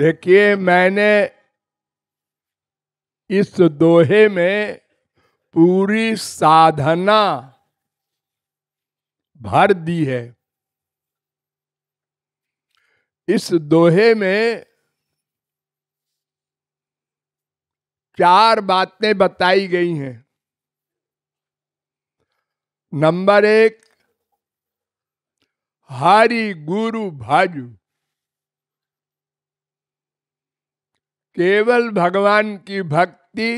देखिए मैंने इस दोहे में पूरी साधना भर दी है इस दोहे में चार बातें बताई गई हैं नंबर एक हरि गुरु भाजू केवल भगवान की भक्ति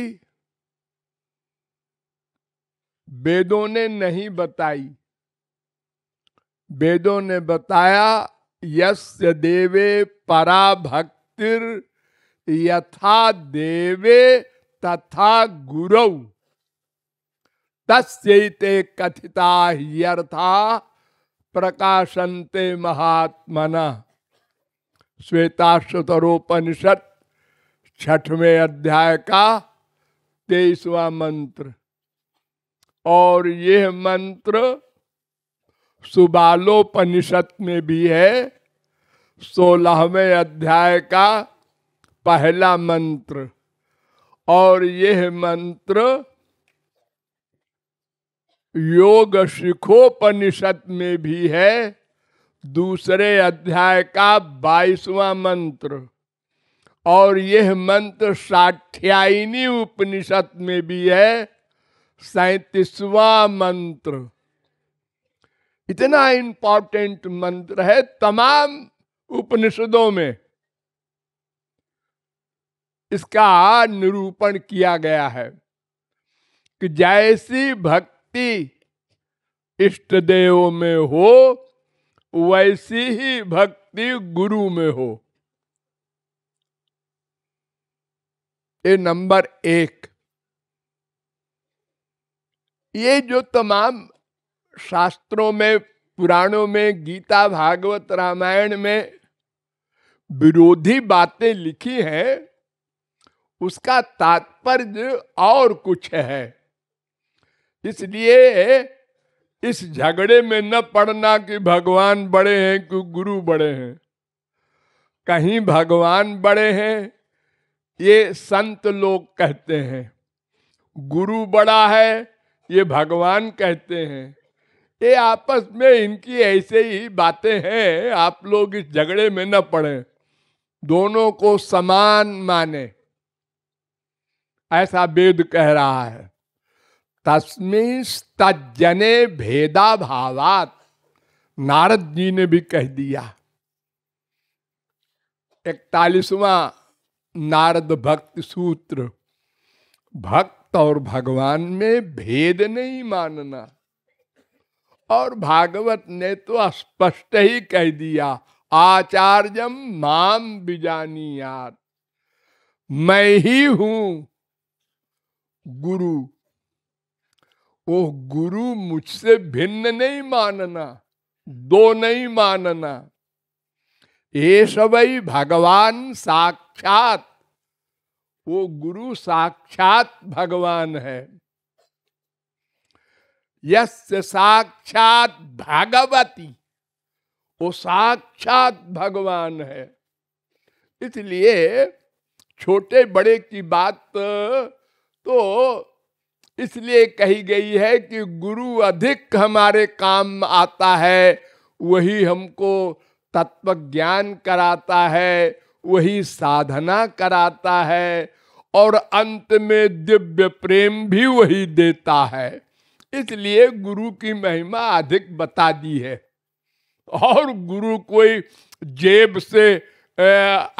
वेदों ने नहीं बताई वेदों ने बताया यस्य देवे परा भक्तिर यथा देवे तथा गुरु तस्ते कथिता ह्यर्था प्रकाशन्ते महात्मना श्वेताश्वतरोपनिषद छठवें अध्याय का तेईसवा मंत्र और यह मंत्र सुबालोपनिषद में भी है सोलहवें अध्याय का पहला मंत्र और यह मंत्र योग शिखोपनिषद में भी है दूसरे अध्याय का बाईसवां मंत्र और यह मंत्र साठ्यायनी उपनिषद में भी है सैतीसवा मंत्र इतना इंपॉर्टेंट मंत्र है तमाम उपनिषदों में इसका निरूपण किया गया है कि जैसी भक्ति इष्ट देव में हो वैसी ही भक्ति गुरु में हो ये नंबर एक ये जो तमाम शास्त्रों में पुराणों में गीता भागवत रामायण में विरोधी बातें लिखी हैं उसका तात्पर्य और कुछ है इसलिए इस झगड़े में न पढ़ना कि भगवान बड़े हैं कि गुरु बड़े हैं कहीं भगवान बड़े हैं ये संत लोग कहते हैं गुरु बड़ा है ये भगवान कहते हैं ये आपस में इनकी ऐसे ही बातें हैं आप लोग इस झगड़े में न पड़े दोनों को समान माने ऐसा वेद कह रहा है तस्मी तजने भेदा भावात नारद जी ने भी कह दिया इकतालीसवा नारद भक्त सूत्र भक्त और भगवान में भेद नहीं मानना और भागवत ने तो स्पष्ट ही कह दिया आचार्यम माम बिजानी याद मैं ही हूं गुरु वो गुरु मुझसे भिन्न नहीं मानना दो नहीं मानना ये सबई भगवान साक्षात वो गुरु साक्षात भगवान है यस साक्षात भागवती वो साक्षात भगवान है इसलिए छोटे बड़े की बात तो इसलिए कही गई है कि गुरु अधिक हमारे काम आता है वही हमको तत्व ज्ञान कराता है वही साधना कराता है और अंत में दिव्य प्रेम भी वही देता है इसलिए गुरु की महिमा अधिक बता दी है और गुरु कोई जेब से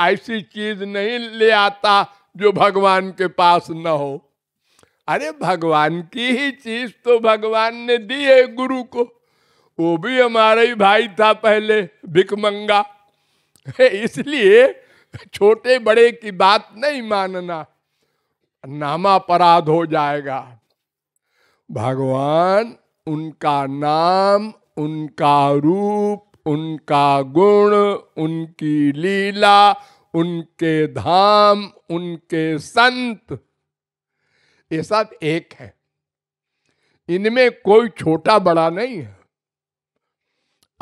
ऐसी चीज नहीं ले आता जो भगवान के पास न हो अरे भगवान की ही चीज तो भगवान ने दी है गुरु को वो भी हमारा ही भाई था पहले भिकमंगा इसलिए छोटे बड़े की बात नहीं मानना नामा अपराध हो जाएगा भगवान उनका नाम उनका रूप उनका गुण उनकी लीला उनके धाम उनके संत ये सब एक है इनमें कोई छोटा बड़ा नहीं है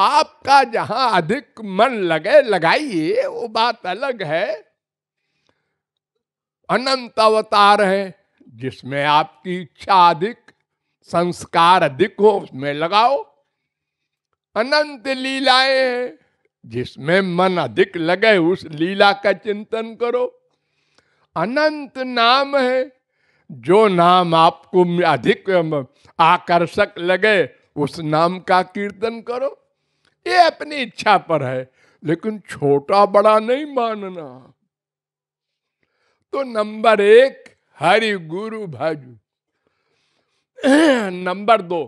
आपका जहां अधिक मन लगे लगाइए वो बात अलग है अनंत अवतार है जिसमें आपकी इच्छा अधिक संस्कार अधिक हो उसमें लगाओ अनंत लीलाएं हैं जिसमें मन अधिक लगे उस लीला का चिंतन करो अनंत नाम है जो नाम आपको अधिक आकर्षक लगे उस नाम का कीर्तन करो ये अपनी इच्छा पर है लेकिन छोटा बड़ा नहीं मानना तो नंबर एक हरि गुरु भाजू नंबर दो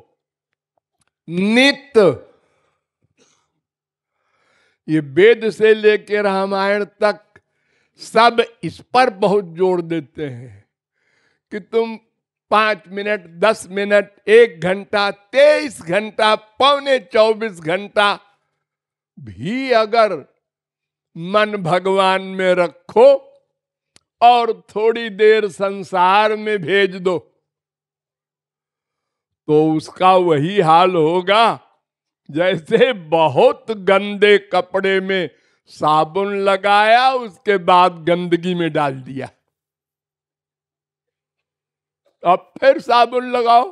नित्य ये वेद से लेकर रामायण तक सब इस पर बहुत जोर देते हैं कि तुम पांच मिनट दस मिनट एक घंटा तेईस घंटा पौने चौबीस घंटा भी अगर मन भगवान में रखो और थोड़ी देर संसार में भेज दो तो उसका वही हाल होगा जैसे बहुत गंदे कपड़े में साबुन लगाया उसके बाद गंदगी में डाल दिया अब फिर साबुन लगाओ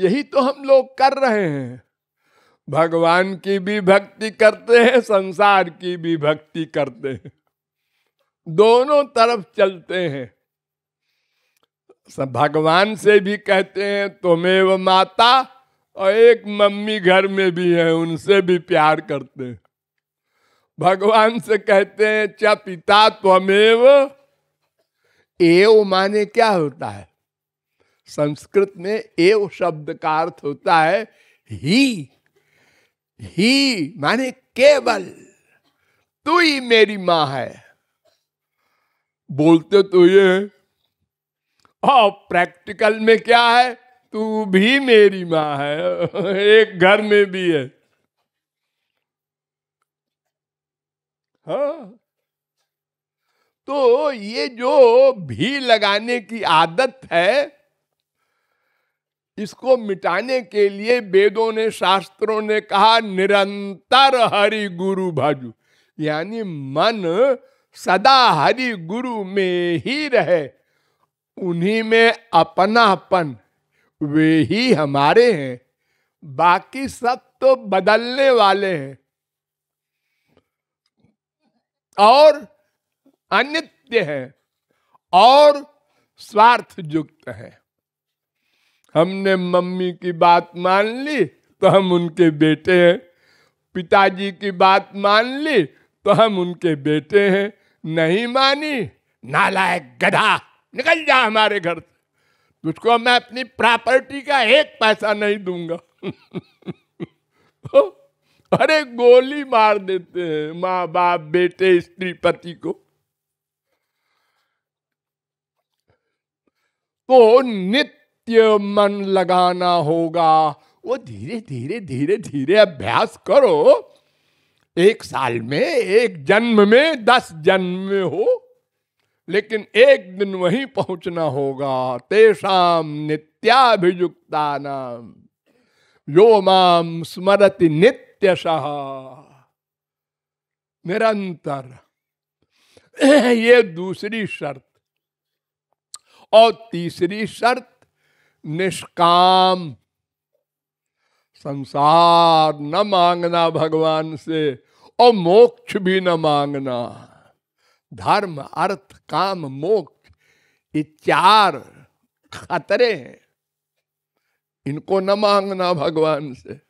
यही तो हम लोग कर रहे हैं भगवान की भी भक्ति करते हैं संसार की भी भक्ति करते हैं दोनों तरफ चलते हैं सब भगवान से भी कहते हैं तुम्हें माता और एक मम्मी घर में भी है उनसे भी प्यार करते हैं भगवान से कहते हैं चा पिता त्वमेव एव माने क्या होता है संस्कृत में एव शब्द का अर्थ होता है ही ही माने केवल तू ही मेरी माँ है बोलते तो ये और प्रैक्टिकल में क्या है तू भी मेरी माँ है एक घर में भी है हाँ तो ये जो भी लगाने की आदत है इसको मिटाने के लिए वेदों ने शास्त्रों ने कहा निरंतर हरि गुरु भजू यानी मन सदा हरि गुरु में ही रहे उन्हीं में अपनापन वे ही हमारे हैं बाकी सब तो बदलने वाले हैं और अनित्य है और स्वार्थ युक्त है हमने मम्मी की बात मान ली तो हम उनके बेटे हैं पिताजी की बात मान ली तो हम उनके बेटे हैं नहीं मानी नालायक गधा निकल जा हमारे घर से तुझको मैं अपनी प्रॉपर्टी का एक पैसा नहीं दूंगा अरे तो गोली मार देते हैं माँ बाप बेटे स्त्री पति को तो नित्य मन लगाना होगा वो धीरे धीरे धीरे धीरे अभ्यास करो एक साल में एक जन्म में दस जन्म में हो लेकिन एक दिन वहीं पहुंचना होगा तेषाम नित्याभिजुक्ता नाम यो माम स्मरति सह निरंतर ये दूसरी शर्त और तीसरी शर्त निष्काम संसार न मांगना भगवान से और मोक्ष भी न मांगना धर्म अर्थ काम मोक्ष ये चार खतरे हैं इनको न मांगना भगवान से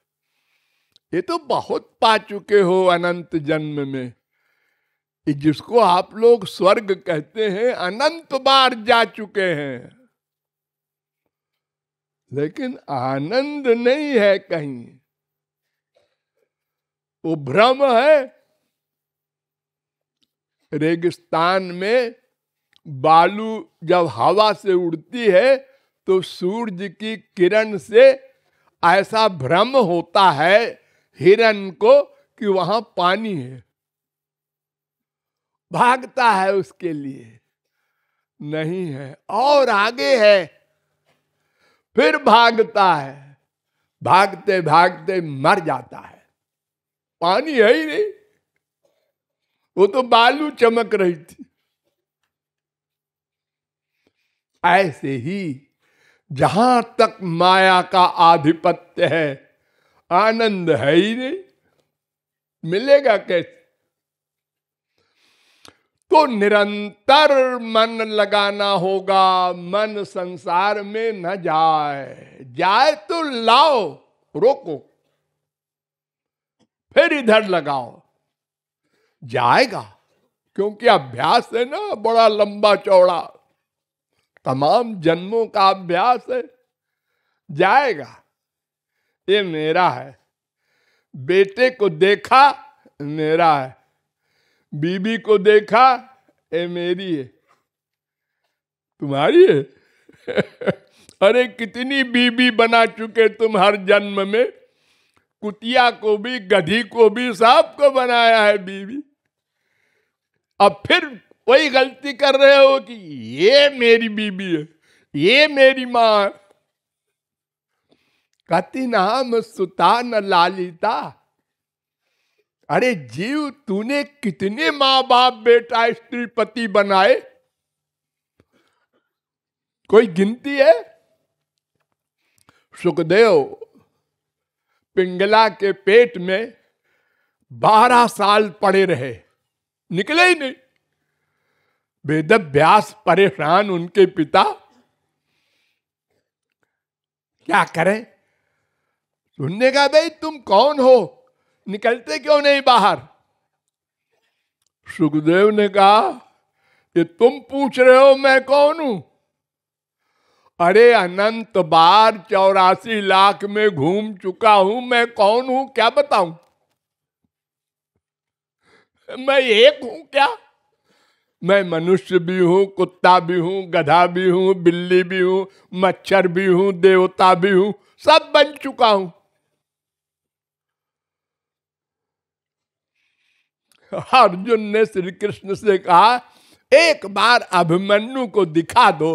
ये तो बहुत पा चुके हो अनंत जन्म में जिसको आप लोग स्वर्ग कहते हैं अनंत बार जा चुके हैं लेकिन आनंद नहीं है कहीं वो भ्रम है रेगिस्तान में बालू जब हवा से उड़ती है तो सूरज की किरण से ऐसा भ्रम होता है हिरण को कि वहां पानी है भागता है उसके लिए नहीं है और आगे है फिर भागता है भागते भागते मर जाता है पानी है ही नहीं वो तो बालू चमक रही थी ऐसे ही जहां तक माया का आधिपत्य है आनंद है ही नहीं मिलेगा कैसे तो निरंतर मन लगाना होगा मन संसार में न जाए जाए तो लाओ रोको फिर इधर लगाओ जाएगा क्योंकि अभ्यास है ना बड़ा लंबा चौड़ा तमाम जन्मों का अभ्यास है जाएगा ये मेरा है बेटे को देखा मेरा है बीबी को देखा ए मेरी है तुम्हारी है अरे कितनी बीबी बना चुके तुम हर जन्म में कुतिया को भी गधी को भी सांप को बनाया है बीबी अब फिर वही गलती कर रहे हो कि ये मेरी बीबी है ये मेरी माँ कति नाम सुतान लालिता अरे जीव तूने कितने माँ बाप बेटा स्त्री पति बनाए कोई गिनती है सुखदेव पिंगला के पेट में बारह साल पड़े रहे निकले ही नहीं वेद व्यास परेशान उनके पिता क्या करें सुनने का भाई तुम कौन हो निकलते क्यों नहीं बाहर सुखदेव ने कहा कि तुम पूछ रहे हो मैं कौन हूं अरे अनंत बार चौरासी लाख में घूम चुका हूं मैं कौन हूं क्या बताऊं मैं एक हूं क्या मैं मनुष्य भी हूं कुत्ता भी हूं गधा भी हूं बिल्ली भी हूं मच्छर भी हूं देवता भी हूं सब बन चुका हूं अर्जुन ने श्री कृष्ण से कहा एक बार अभिमन्यु को दिखा दो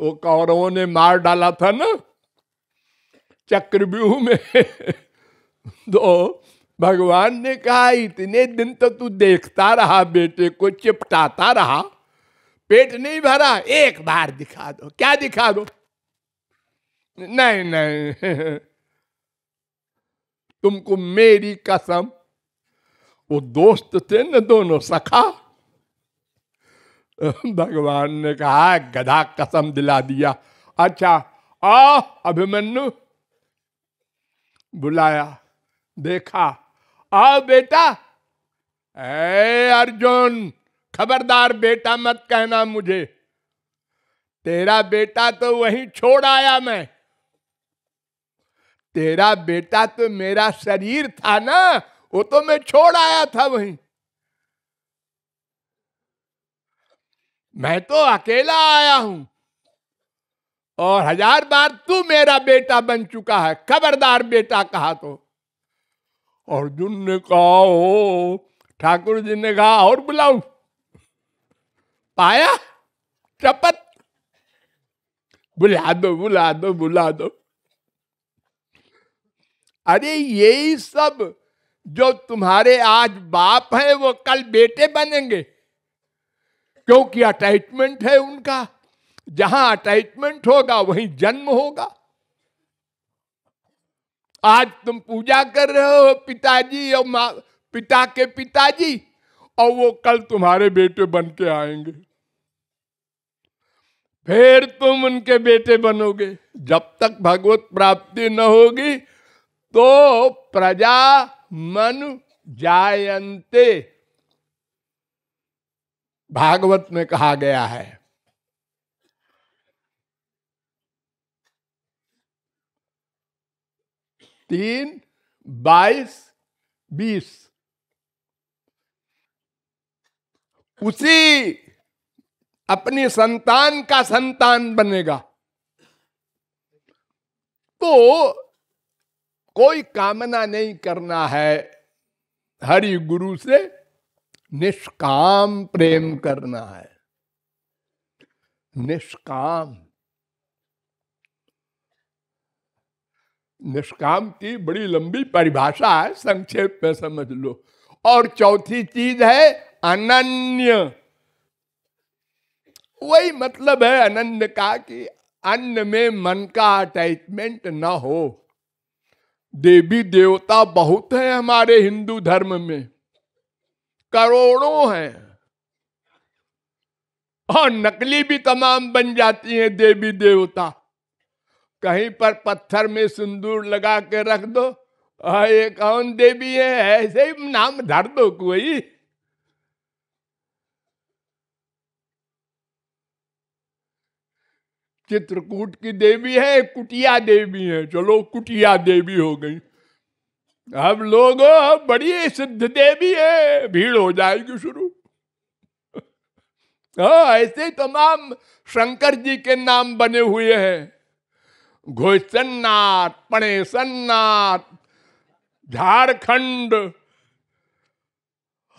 वो कौरवों ने मार डाला था ना चक्रव्यूह में तो भगवान ने कहा इतने दिन तो तू देखता रहा बेटे को चिपटाता रहा पेट नहीं भरा एक बार दिखा दो क्या दिखा दो नहीं नहीं तुमको मेरी कसम वो दोस्त थे न दोनों सखा भगवान ने कहा गधा कसम दिला दिया अच्छा आ अभिमन्यु बुलाया देखा आ बेटा ए अर्जुन खबरदार बेटा मत कहना मुझे तेरा बेटा तो वहीं छोड़ आया मैं तेरा बेटा तो मेरा शरीर था ना वो तो मैं छोड़ आया था वहीं मैं तो अकेला आया हूं और हजार बार तू मेरा बेटा बन चुका है खबरदार बेटा कहा तो अर्जुन ने कहा हो ठाकुर जी ने कहा और बुलाऊ पाया चपत बुला दो बुला दो बुला दो अरे यही सब जो तुम्हारे आज बाप है वो कल बेटे बनेंगे क्योंकि अटैचमेंट है उनका जहां अटैचमेंट होगा वहीं जन्म होगा आज तुम पूजा कर रहे हो पिताजी और माँ पिता के पिताजी और वो कल तुम्हारे बेटे बन के आएंगे फिर तुम उनके बेटे बनोगे जब तक भगवत प्राप्ति न होगी तो प्रजा मन जायते भागवत में कहा गया है तीन बाईस बीस उसी अपनी संतान का संतान बनेगा तो कोई कामना नहीं करना है हरि गुरु से निष्काम प्रेम करना है निष्काम निष्काम की बड़ी लंबी परिभाषा है संक्षेप में समझ लो और चौथी चीज है अनन्य वही मतलब है अनन्य का कि अन्य में मन का अटैचमेंट ना हो देवी देवता बहुत हैं हमारे हिंदू धर्म में करोड़ों हैं और नकली भी तमाम बन जाती हैं देवी देवता कहीं पर पत्थर में सिंदूर लगा के रख दो ये हाँ, कौन देवी है ऐसे ही नाम धर दो कोई चित्रकूट की देवी है कुटिया देवी है चलो कुटिया देवी हो गई अब लोग बड़ी सिद्ध देवी है भीड़ हो जाएगी शुरू हाँ ऐसे तमाम शंकर जी के नाम बने हुए हैं घोषनाथ सन्नाथ झारखंड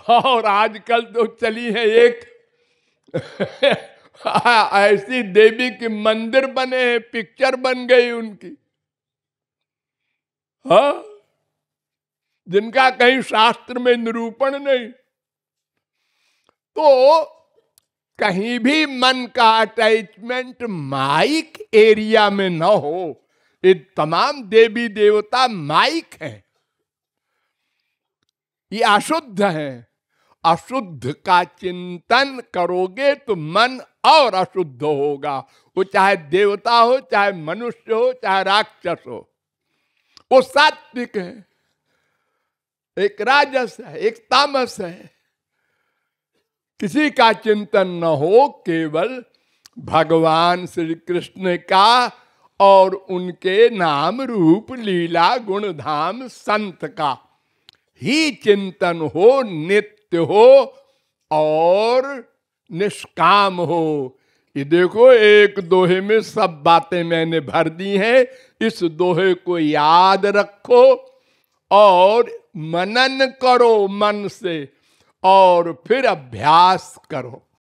हाँ, और आजकल तो चली है एक ऐसी देवी के मंदिर बने हैं पिक्चर बन गई उनकी हा जिनका कहीं शास्त्र में निरूपण नहीं तो कहीं भी मन का अटैचमेंट माइक एरिया में ना हो ये तमाम देवी देवता माइक हैं ये अशुद्ध हैं अशुद्ध का चिंतन करोगे तो मन और अशुद्ध होगा वो चाहे देवता हो चाहे मनुष्य हो चाहे राक्षस हो वो सात्विक है एक राजस है एक तामस है किसी का चिंतन न हो केवल भगवान श्री कृष्ण का और उनके नाम रूप लीला गुण धाम संत का ही चिंतन हो नित्य सत्य हो और निष्काम हो ये देखो एक दोहे में सब बातें मैंने भर दी हैं इस दोहे को याद रखो और मनन करो मन से और फिर अभ्यास करो